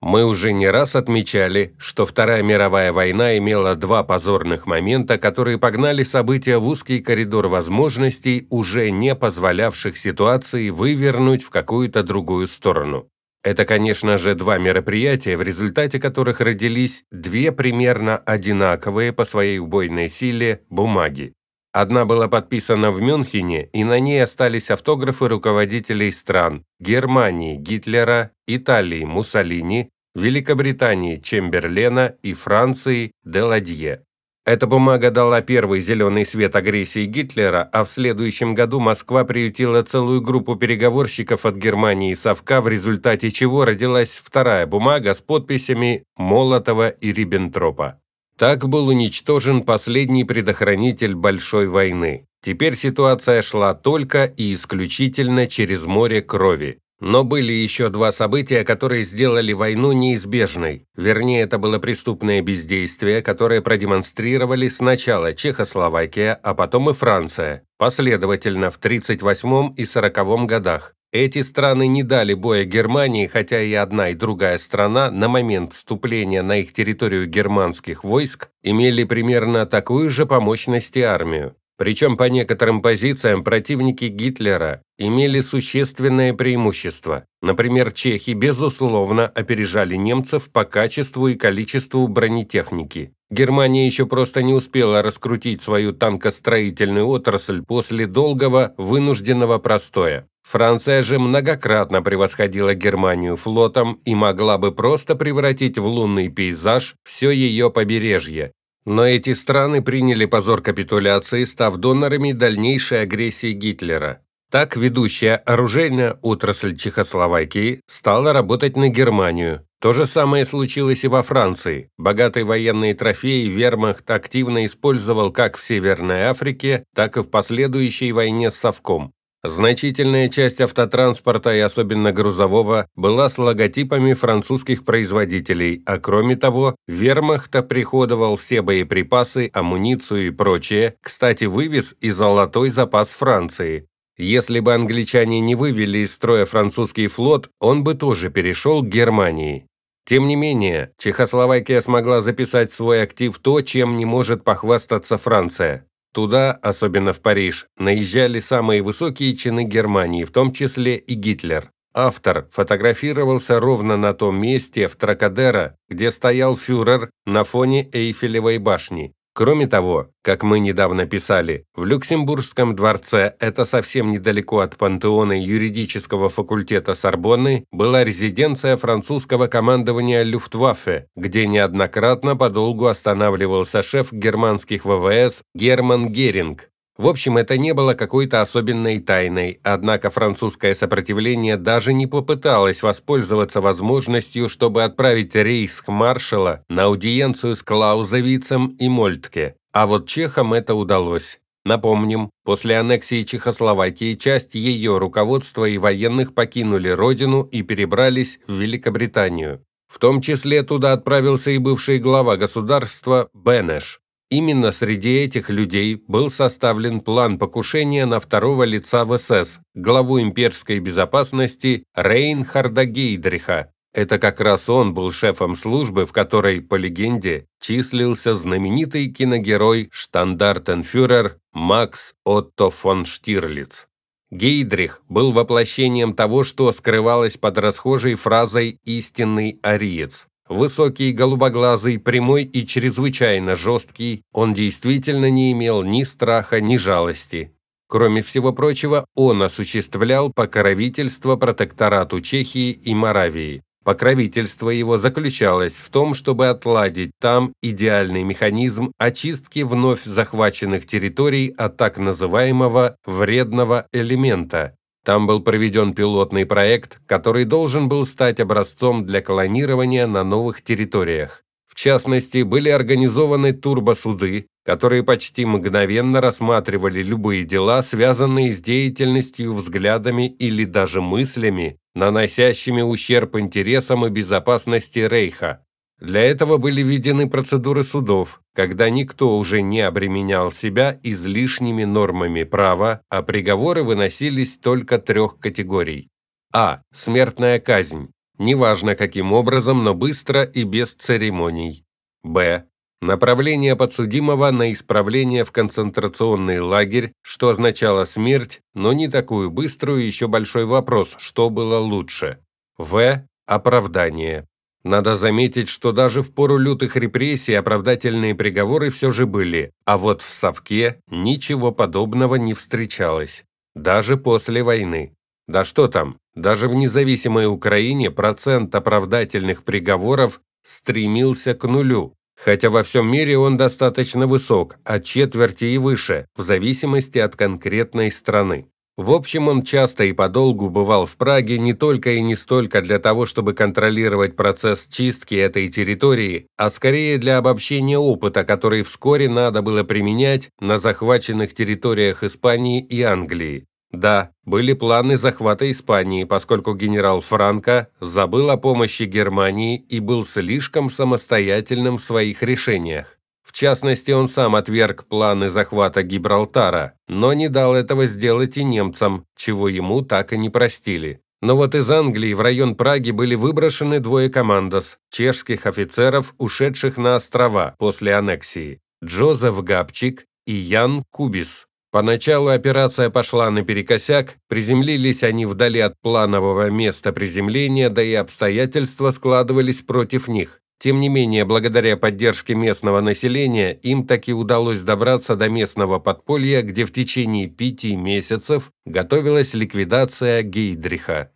Мы уже не раз отмечали, что Вторая мировая война имела два позорных момента, которые погнали события в узкий коридор возможностей, уже не позволявших ситуации вывернуть в какую-то другую сторону. Это, конечно же, два мероприятия, в результате которых родились две примерно одинаковые по своей убойной силе бумаги. Одна была подписана в Мюнхене, и на ней остались автографы руководителей стран Германии Гитлера, Италии Муссолини, Великобритании Чемберлена и Франции Деладье. Эта бумага дала первый зеленый свет агрессии Гитлера, а в следующем году Москва приютила целую группу переговорщиков от Германии и Совка, в результате чего родилась вторая бумага с подписями Молотова и Риббентропа. Так был уничтожен последний предохранитель Большой войны. Теперь ситуация шла только и исключительно через море крови. Но были еще два события, которые сделали войну неизбежной. Вернее, это было преступное бездействие, которое продемонстрировали сначала Чехословакия, а потом и Франция. Последовательно в 1938 и 1940 годах эти страны не дали боя Германии, хотя и одна и другая страна на момент вступления на их территорию германских войск имели примерно такую же по мощности армию. Причем по некоторым позициям противники Гитлера имели существенное преимущество. Например, чехи, безусловно, опережали немцев по качеству и количеству бронетехники. Германия еще просто не успела раскрутить свою танкостроительную отрасль после долгого вынужденного простоя. Франция же многократно превосходила Германию флотом и могла бы просто превратить в лунный пейзаж все ее побережье. Но эти страны приняли позор капитуляции, став донорами дальнейшей агрессии Гитлера. Так ведущая оружейная отрасль Чехословакии стала работать на Германию, то же самое случилось и во Франции. Богатый военный трофей вермахт активно использовал как в Северной Африке, так и в последующей войне с Совком. Значительная часть автотранспорта и особенно грузового была с логотипами французских производителей, а кроме того, вермахт оприходовал все боеприпасы, амуницию и прочее, кстати, вывез и золотой запас Франции. Если бы англичане не вывели из строя французский флот, он бы тоже перешел к Германии. Тем не менее, Чехословакия смогла записать свой актив то, чем не может похвастаться Франция. Туда, особенно в Париж, наезжали самые высокие чины Германии, в том числе и Гитлер. Автор фотографировался ровно на том месте в Тракадера, где стоял фюрер на фоне Эйфелевой башни. Кроме того, как мы недавно писали, в Люксембургском дворце, это совсем недалеко от пантеона юридического факультета Сорбонны, была резиденция французского командования Люфтваффе, где неоднократно подолгу останавливался шеф германских ВВС Герман Геринг. В общем, это не было какой-то особенной тайной, однако французское сопротивление даже не попыталось воспользоваться возможностью, чтобы отправить рейхсмаршала на аудиенцию с Клаузовицем и Мольтке. А вот чехам это удалось. Напомним, после аннексии Чехословакии часть ее руководства и военных покинули родину и перебрались в Великобританию. В том числе туда отправился и бывший глава государства Бенеш. Именно среди этих людей был составлен план покушения на второго лица в СС, главу имперской безопасности Рейнхарда Гейдриха. Это как раз он был шефом службы, в которой, по легенде, числился знаменитый киногерой штандартенфюрер Макс Отто фон Штирлиц. Гейдрих был воплощением того, что скрывалось под расхожей фразой «истинный ариец». Высокий, голубоглазый, прямой и чрезвычайно жесткий, он действительно не имел ни страха, ни жалости. Кроме всего прочего, он осуществлял покровительство протекторату Чехии и Моравии. Покровительство его заключалось в том, чтобы отладить там идеальный механизм очистки вновь захваченных территорий от так называемого «вредного элемента», там был проведен пилотный проект, который должен был стать образцом для колонирования на новых территориях. В частности, были организованы турбосуды, которые почти мгновенно рассматривали любые дела, связанные с деятельностью, взглядами или даже мыслями, наносящими ущерб интересам и безопасности Рейха. Для этого были введены процедуры судов, когда никто уже не обременял себя излишними нормами права, а приговоры выносились только трех категорий. А. Смертная казнь. Неважно каким образом, но быстро и без церемоний. Б. Направление подсудимого на исправление в концентрационный лагерь, что означало смерть, но не такую быструю, еще большой вопрос, что было лучше. В. Оправдание. Надо заметить, что даже в пору лютых репрессий оправдательные приговоры все же были, а вот в Совке ничего подобного не встречалось. Даже после войны. Да что там, даже в независимой Украине процент оправдательных приговоров стремился к нулю, хотя во всем мире он достаточно высок, от а четверти и выше, в зависимости от конкретной страны. В общем, он часто и подолгу бывал в Праге не только и не столько для того, чтобы контролировать процесс чистки этой территории, а скорее для обобщения опыта, который вскоре надо было применять на захваченных территориях Испании и Англии. Да, были планы захвата Испании, поскольку генерал Франко забыл о помощи Германии и был слишком самостоятельным в своих решениях частности, он сам отверг планы захвата Гибралтара, но не дал этого сделать и немцам, чего ему так и не простили. Но вот из Англии в район Праги были выброшены двое командос, чешских офицеров, ушедших на острова после аннексии, Джозеф Габчик и Ян Кубис. Поначалу операция пошла наперекосяк, приземлились они вдали от планового места приземления, да и обстоятельства складывались против них. Тем не менее, благодаря поддержке местного населения, им таки удалось добраться до местного подполья, где в течение пяти месяцев готовилась ликвидация Гейдриха.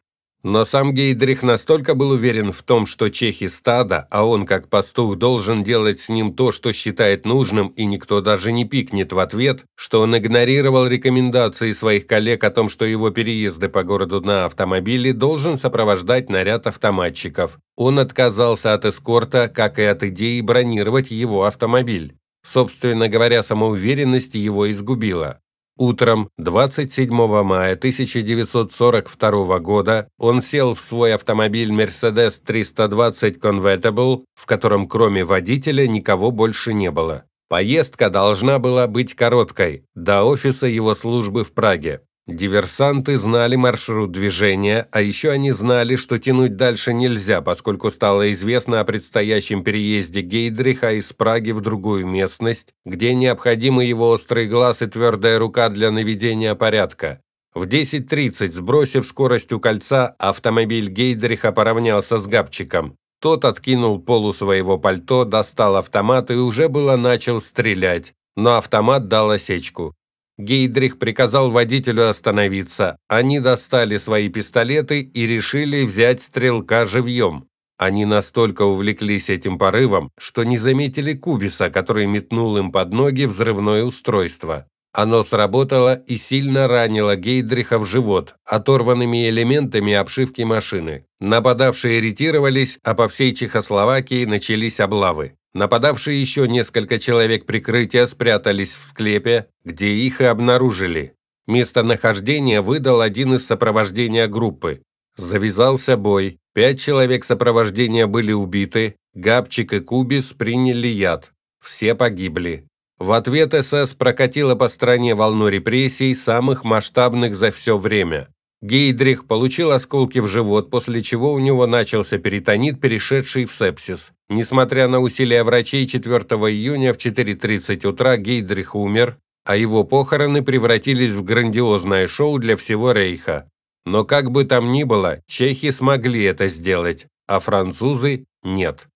Но сам Гейдрих настолько был уверен в том, что чехи стада, а он, как пастух, должен делать с ним то, что считает нужным, и никто даже не пикнет в ответ, что он игнорировал рекомендации своих коллег о том, что его переезды по городу на автомобиле должен сопровождать наряд автоматчиков. Он отказался от эскорта, как и от идеи бронировать его автомобиль. Собственно говоря, самоуверенность его изгубила. Утром 27 мая 1942 года он сел в свой автомобиль Mercedes 320 Convertible, в котором кроме водителя никого больше не было. Поездка должна была быть короткой, до офиса его службы в Праге. Диверсанты знали маршрут движения, а еще они знали, что тянуть дальше нельзя, поскольку стало известно о предстоящем переезде Гейдриха из Праги в другую местность, где необходимы его острый глаз и твердая рука для наведения порядка. В 10.30, сбросив скорость у кольца, автомобиль Гейдриха поравнялся с Габчиком. Тот откинул полу своего пальто, достал автомат и уже было начал стрелять, но автомат дал осечку. Гейдрих приказал водителю остановиться. Они достали свои пистолеты и решили взять стрелка живьем. Они настолько увлеклись этим порывом, что не заметили Кубиса, который метнул им под ноги взрывное устройство. Оно сработало и сильно ранило Гейдриха в живот, оторванными элементами обшивки машины. Нападавшие ретировались, а по всей Чехословакии начались облавы. Нападавшие еще несколько человек прикрытия спрятались в склепе, где их и обнаружили. Местонахождение выдал один из сопровождения группы. Завязался бой, пять человек сопровождения были убиты, Габчик и Кубис приняли яд. Все погибли. В ответ СС прокатила по стране волну репрессий, самых масштабных за все время. Гейдрих получил осколки в живот, после чего у него начался перитонит, перешедший в сепсис. Несмотря на усилия врачей, 4 июня в 4.30 утра Гейдрих умер, а его похороны превратились в грандиозное шоу для всего Рейха. Но как бы там ни было, чехи смогли это сделать, а французы – нет.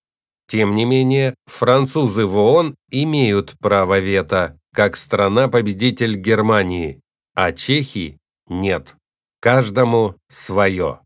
Тем не менее, французы в ООН имеют право вето, как страна-победитель Германии, а чехи – нет. Каждому свое.